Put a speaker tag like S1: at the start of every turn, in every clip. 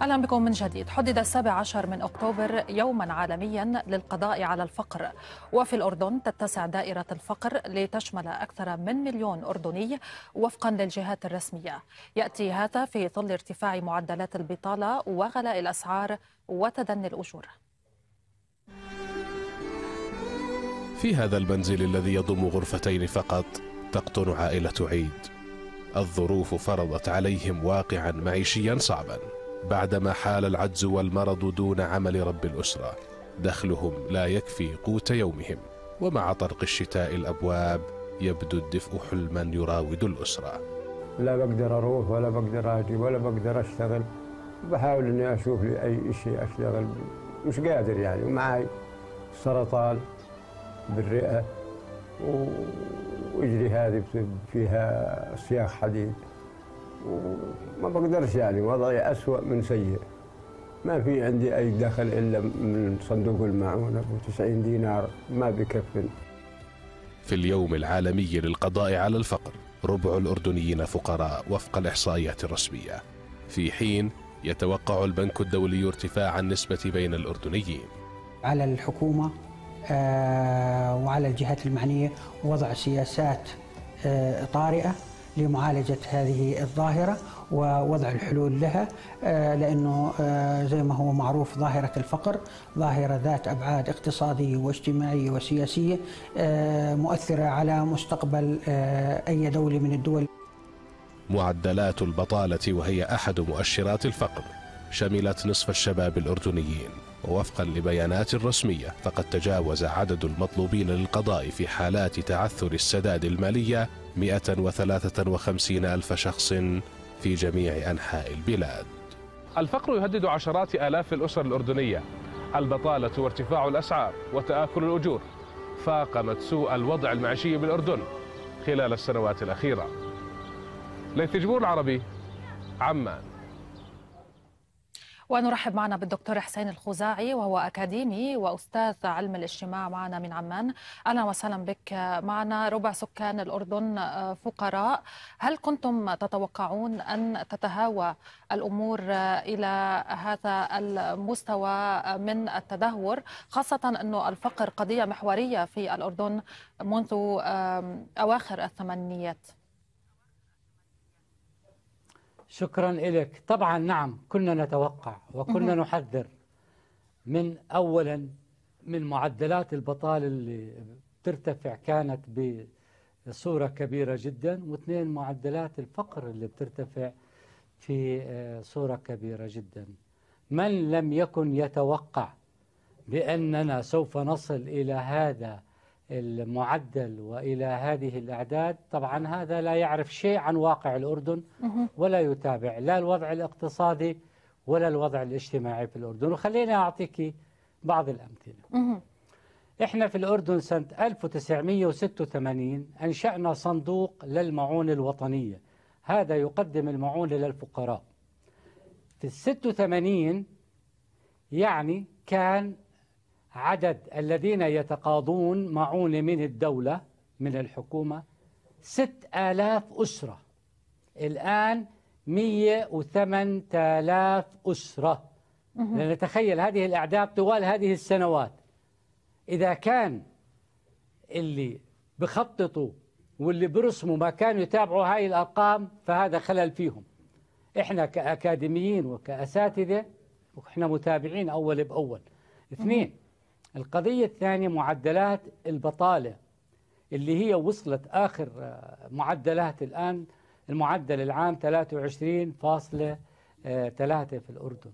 S1: اهلا بكم من جديد حدد السابع عشر من اكتوبر يوما عالميا للقضاء على الفقر وفي الاردن تتسع دائره الفقر لتشمل اكثر من مليون اردني وفقا للجهات الرسميه ياتي هذا في ظل ارتفاع معدلات البطاله وغلاء الاسعار وتدني الاجور
S2: في هذا المنزل الذي يضم غرفتين فقط تقطن عائله عيد الظروف فرضت عليهم واقعا معيشيا صعبا بعدما حال العجز والمرض دون عمل رب الأسرة دخلهم لا يكفي قوت يومهم ومع طرق الشتاء الأبواب يبدو الدفء حلما يراود الأسرة
S3: لا بقدر أروح ولا بقدر أجي ولا بقدر أشتغل بحاول إني أشوف لي أي شيء أشتغل مش قادر يعني ومعي سرطان بالرئة وإجري هذه فيها صياغ حديد وما بقدرش يعني وضعي أسوأ من سيء ما في عندي أي دخل إلا من صندوق المعونة ب 90 دينار ما بكفن
S2: في اليوم العالمي للقضاء على الفقر ربع الأردنيين فقراء وفق الإحصائيات الرسمية في حين يتوقع البنك الدولي ارتفاع النسبة بين الأردنيين على الحكومة
S1: آه، وعلى الجهات المعنية وضع سياسات آه، طارئة لمعالجة هذه الظاهرة ووضع الحلول لها آه، لأنه آه، زي ما هو معروف ظاهرة الفقر ظاهرة ذات أبعاد اقتصادية واجتماعية وسياسية آه، مؤثرة على مستقبل
S2: أي دولة من الدول معدلات البطالة وهي أحد مؤشرات الفقر شملت نصف الشباب الأردنيين ووفقا لبيانات رسمية فقد تجاوز عدد المطلوبين للقضاء في حالات تعثر السداد المالية 153 ألف شخص في جميع أنحاء البلاد الفقر يهدد عشرات آلاف الأسر الأردنية البطالة وارتفاع الأسعار وتآكل الأجور فاقمت سوء الوضع المعيشي بالأردن خلال السنوات الأخيرة ليث جبور العربي عمان
S1: ونرحب معنا بالدكتور حسين الخزاعي وهو أكاديمي وأستاذ علم الاجتماع معنا من عمان أهلا وسهلا بك معنا ربع سكان الأردن آه، فقراء هل كنتم تتوقعون أن تتهاوى الأمور آه، إلى هذا المستوى آه، من التدهور خاصة أنه الفقر قضية محورية في الأردن منذ أواخر الثمانينيات
S3: شكرا لك طبعا نعم كنا نتوقع وكنا نحذر من أولا من معدلات البطالة اللي بترتفع كانت بصورة كبيرة جدا واثنين معدلات الفقر اللي بترتفع في آه، صورة كبيرة جدا من لم يكن يتوقع بأننا سوف نصل إلى هذا المعدل والى هذه الاعداد طبعا هذا لا يعرف شيء عن واقع الاردن ولا يتابع لا الوضع الاقتصادي ولا الوضع الاجتماعي في الاردن وخليني اعطيك بعض الامثله احنا في الاردن سنه 1986 انشانا صندوق للمعونه الوطنيه هذا يقدم المعونه للفقراء في ال 86 يعني كان عدد الذين يتقاضون معونة من الدولة من الحكومة ست آلاف أسرة الآن مية وثمان آلاف أسرة لنتخيل هذه الأعداد طوال هذه السنوات إذا كان اللي بخططوا واللي برسموا ما كانوا يتابعوا هاي الأرقام فهذا خلل فيهم إحنا كأكاديميين وكأساتذة وإحنا متابعين أول بأول اثنين القضية الثانية معدلات البطالة اللي هي وصلت آخر آه، معدلات الآن المعدل العام 23.3 في الأردن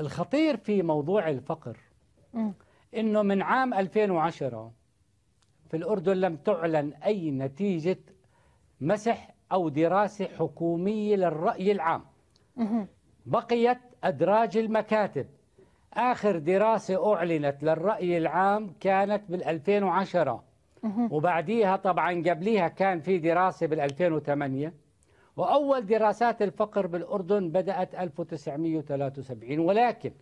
S3: الخطير في موضوع الفقر انه من عام 2010 في الاردن لم تعلن اي نتيجه مسح او دراسه حكوميه للراي العام بقيت ادراج المكاتب آخر دراسة أعلنت للرأي العام كانت بال2010 وبعديها طبعا قبليها كان في دراسة بال2008 وأول دراسات الفقر بالأردن بدأت 1973 ولكن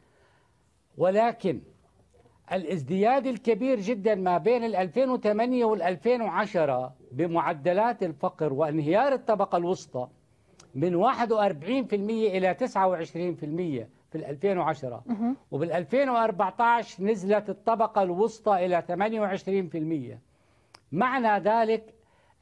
S3: ولكن الازدياد الكبير جدا ما بين ال2008 وال2010 بمعدلات الفقر وانهيار الطبقة الوسطى من 41% إلى 29% في 2010 وبال 2014 نزلت الطبقة الوسطى إلى 28% معنى ذلك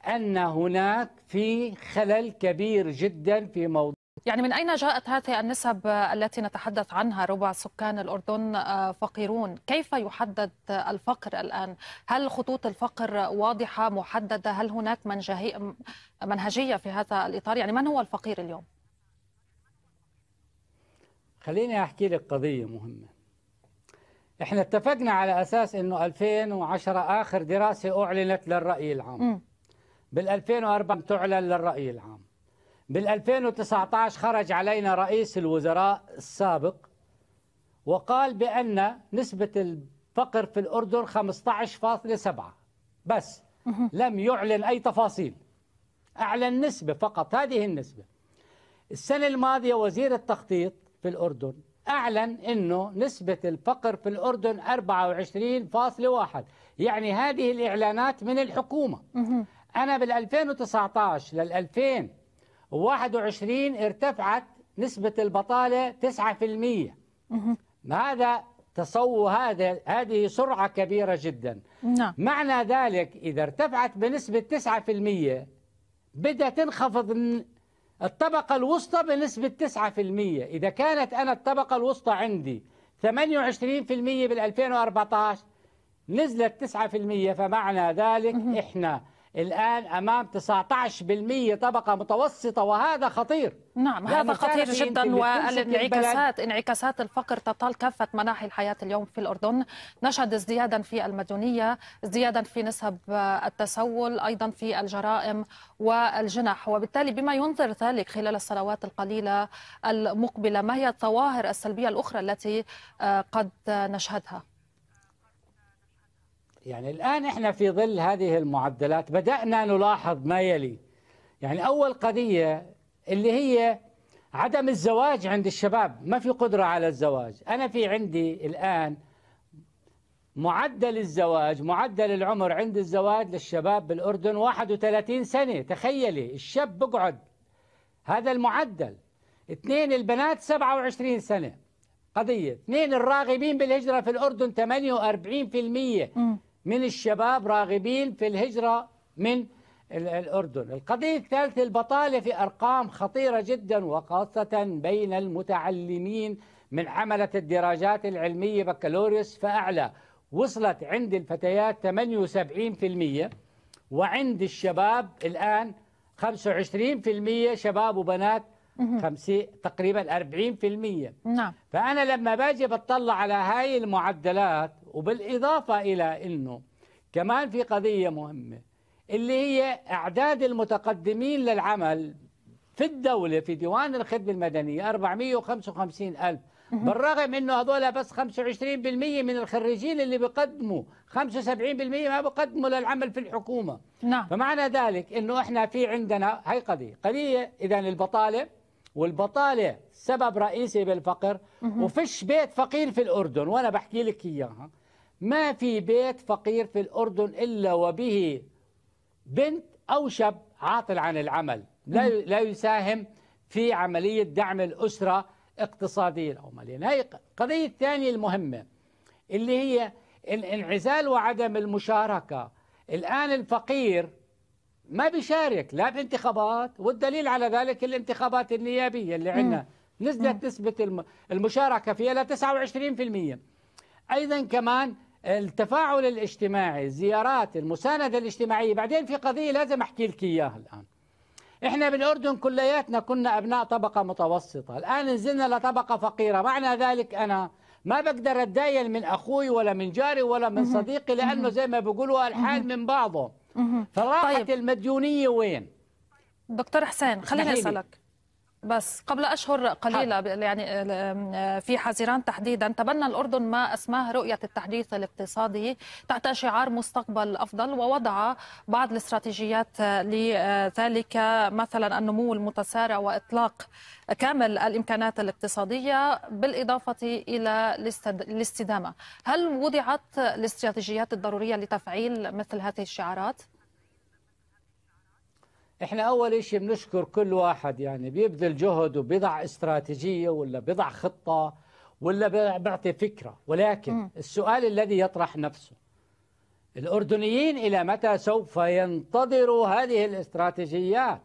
S3: أن هناك في خلل كبير جدا في موضوع
S1: يعني من أين جاءت هذه النسب التي نتحدث عنها ربع سكان الأردن آه، فقيرون كيف يحدد الفقر الآن هل خطوط الفقر واضحة محددة هل هناك منهجية في هذا الإطار يعني من هو الفقير اليوم
S3: خليني أحكي لك قضية مهمة احنا اتفقنا على أساس أنه 2010 آخر دراسة أعلنت للرأي العام بال2004 تعلن للرأي العام بال2019 خرج علينا رئيس الوزراء السابق وقال بأن نسبة الفقر في الأردن 15.7 بس لم يعلن أي تفاصيل أعلن نسبة فقط هذه النسبة السنة الماضية وزير التخطيط في الأردن أعلن أنه نسبة الفقر في الأردن 24.1 يعني هذه الإعلانات من الحكومة أنا بال2019 لل2021 ارتفعت نسبة البطالة 9% هذا تصور هذا هذه سرعة كبيرة جدا نعم. معنى ذلك إذا ارتفعت بنسبة 9% بدأ تنخفض الطبقة الوسطى بنسبة 9% إذا كانت أنا الطبقة الوسطى عندي 28% بال 2014 نزلت 9% فمعنى ذلك إحنا الآن أمام 19% طبقة متوسطة وهذا خطير
S1: نعم هذا خطير جدا والانعكاسات انعكاسات الفقر تطال كافة مناحي الحياة اليوم في الأردن نشهد ازديادا في المدنية ازديادا في نسب آه، التسول أيضا في الجرائم والجنح وبالتالي بما ينظر ذلك خلال السنوات القليلة المقبلة ما هي الظواهر السلبية الأخرى التي آه، قد نشهدها؟
S3: يعني الآن إحنا في ظل هذه المعدلات بدأنا نلاحظ ما يلي يعني أول قضية اللي هي عدم الزواج عند الشباب ما في قدرة على الزواج أنا في عندي الآن معدل الزواج معدل العمر عند الزواج للشباب بالأردن 31 سنة تخيلي الشاب بقعد هذا المعدل اثنين البنات 27 سنة قضية اثنين الراغبين بالهجرة في الأردن 48% من الشباب راغبين في الهجرة من الأردن القضية الثالثة البطالة في أرقام خطيرة جدا وخاصة بين المتعلمين من عملة الدراجات العلمية بكالوريوس فأعلى وصلت عند الفتيات 78% وعند الشباب الآن 25% شباب وبنات خمسين تقريبا 40% نعم فأنا لما باجي بطلع على هاي المعدلات وبالإضافة إلى أنه كمان في قضية مهمة اللي هي أعداد المتقدمين للعمل في الدولة في ديوان الخدمة المدنية 455 ألف بالرغم أنه هذول بس 25% من الخريجين اللي بيقدموا 75% ما بيقدموا للعمل في الحكومة نعم. فمعنى ذلك أنه إحنا في عندنا هي قضية قضية إذا البطالة والبطالة سبب رئيسي بالفقر وفيش بيت فقير في الأردن وأنا بحكي لك إياها ما في بيت فقير في الأردن إلا وبه بنت أو شاب عاطل عن العمل لا لا يساهم في عملية دعم الأسرة اقتصاديا أو ماليا هاي القضية الثانية المهمة اللي هي الانعزال وعدم المشاركة الآن الفقير ما بيشارك لا بانتخابات والدليل على ذلك الانتخابات النيابية اللي عندنا نزلت نسبة المشاركة فيها ل 29% أيضا كمان التفاعل الاجتماعي الزيارات المساندة الاجتماعية بعدين في قضية لازم أحكي لك إياها الآن إحنا بالأردن كلياتنا كنا أبناء طبقة متوسطة الآن نزلنا لطبقة فقيرة معنى ذلك أنا ما بقدر أتداين من أخوي ولا من جاري ولا من صديقي لأنه زي ما بيقولوا الحال من بعضه فراحة
S1: طيب. المديونية وين؟ دكتور حسين خليني أسألك بس قبل أشهر قليلة يعني آه، آه، في حزيران تحديدا تبنى الأردن ما أسماه رؤية التحديث الاقتصادي تحت شعار مستقبل أفضل ووضع بعض الاستراتيجيات آه، لذلك مثلا النمو المتسارع وإطلاق كامل الإمكانات الاقتصادية بالإضافة إلى الاستدامة هل وضعت الاستراتيجيات الضرورية لتفعيل مثل هذه الشعارات؟
S3: احنا اول شيء بنشكر كل واحد يعني بيبذل جهد وبيضع استراتيجيه ولا بيضع خطه ولا بيعطي فكره ولكن م. السؤال الذي يطرح نفسه الاردنيين الى متى سوف ينتظروا هذه الاستراتيجيات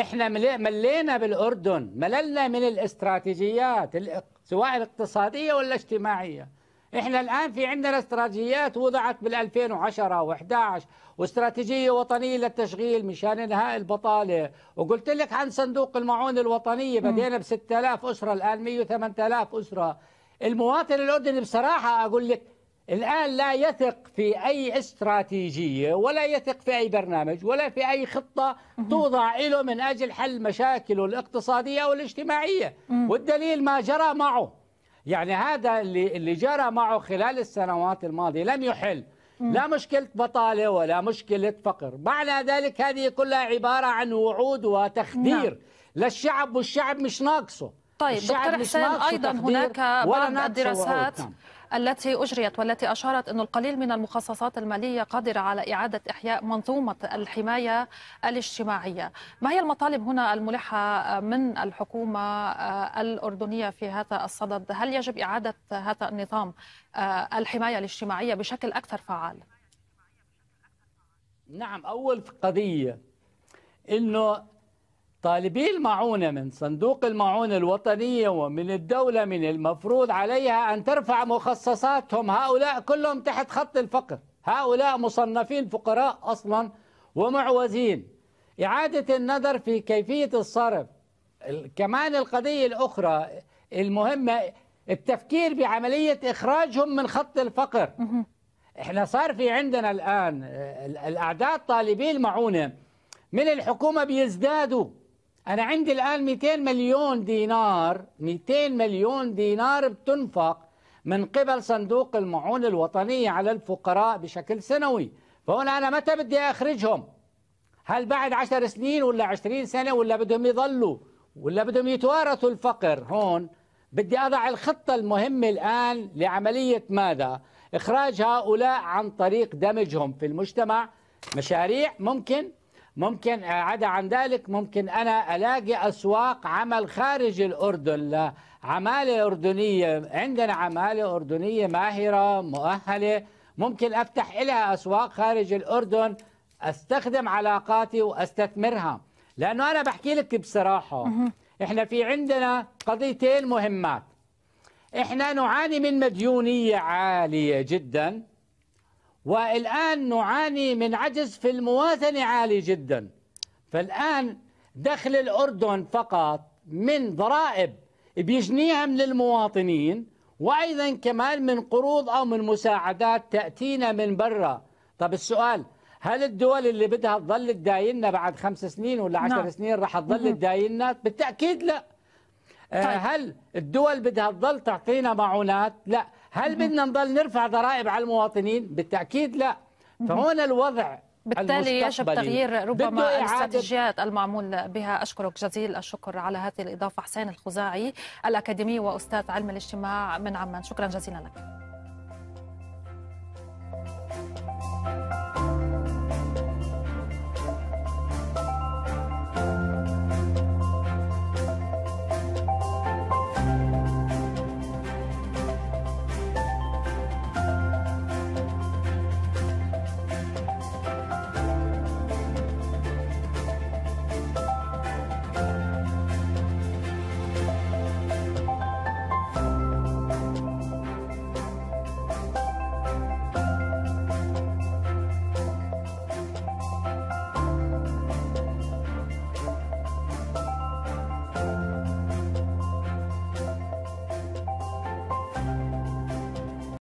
S3: احنا ملينا بالاردن مللنا من الاستراتيجيات سواء الاقتصاديه ولا الاجتماعيه احنا الان في عندنا استراتيجيات وضعت بال2010 و11 واستراتيجيه وطنيه للتشغيل مشان انهاء البطاله وقلت لك عن صندوق المعونه الوطنيه بدينا ب 6000 اسره الان 108000 اسره المواطن الاردني بصراحه اقول لك الان لا يثق في اي استراتيجيه ولا يثق في اي برنامج ولا في اي خطه توضع له من اجل حل مشاكله الاقتصاديه والاجتماعيه والدليل ما جرى معه يعني هذا اللي اللي جرى معه خلال السنوات الماضية لم يحل لا مشكلة بطالة ولا مشكلة فقر معنى ذلك هذه كلها عبارة عن وعود وتخدير نعم. للشعب والشعب مش ناقصه طيب دكتور حسين أيضا هناك بعض الدراسات نعم.
S1: التي أجريت والتي أشارت أن القليل من المخصصات المالية قادرة على إعادة إحياء منظومة الحماية الاجتماعية ما هي المطالب هنا الملحة من الحكومة الأردنية في هذا الصدد هل يجب إعادة هذا النظام الحماية الاجتماعية بشكل أكثر فعال؟
S3: نعم أول قضية أنه طالبي المعونة من صندوق المعونة الوطنية ومن الدولة من المفروض عليها أن ترفع مخصصاتهم هؤلاء كلهم تحت خط الفقر هؤلاء مصنفين فقراء أصلا ومعوزين إعادة النظر في كيفية الصرف كمان القضية الأخرى المهمة التفكير بعملية إخراجهم من خط الفقر احنا صار في عندنا الآن الأعداد طالبي المعونة من الحكومة بيزدادوا أنا عندي الآن 200 مليون دينار 200 مليون دينار بتنفق من قبل صندوق المعونة الوطنية على الفقراء بشكل سنوي فهون أنا متى بدي أخرجهم هل بعد 10 سنين ولا 20 سنة ولا بدهم يضلوا ولا بدهم يتوارثوا الفقر هون بدي أضع الخطة المهمة الآن لعملية ماذا إخراج هؤلاء عن طريق دمجهم في المجتمع مشاريع ممكن ممكن آه، عدا عن ذلك ممكن أنا ألاقي أسواق عمل خارج الأردن لعماله أردنية عندنا عمالة أردنية ماهرة مؤهلة ممكن أفتح لها أسواق خارج الأردن أستخدم علاقاتي وأستثمرها لأنه أنا بحكي لك بصراحة إحنا في عندنا قضيتين مهمات إحنا نعاني من مديونية عالية جداً والآن نعاني من عجز في المواثنة عالي جدا فالآن دخل الأردن فقط من ضرائب بيجنيها من المواطنين وأيضا كمان من قروض أو من مساعدات تأتينا من برا طب السؤال هل الدول اللي بدها تظل تدايننا بعد خمس سنين ولا عشر نعم. سنين رح تظل تدايننا بالتأكيد لا آه، طيب. هل الدول بدها تظل تعطينا معونات لا هل بدنا نضل نرفع ضرائب على المواطنين بالتاكيد لا فهون الوضع بالتالي يجب تغيير ربما الاستراتيجيات
S1: المعمول بها أشكرك جزيل الشكر على هذه الإضافة حسين الخزاعي الأكاديمي وأستاذ علم الاجتماع من عمان شكرا جزيلا لك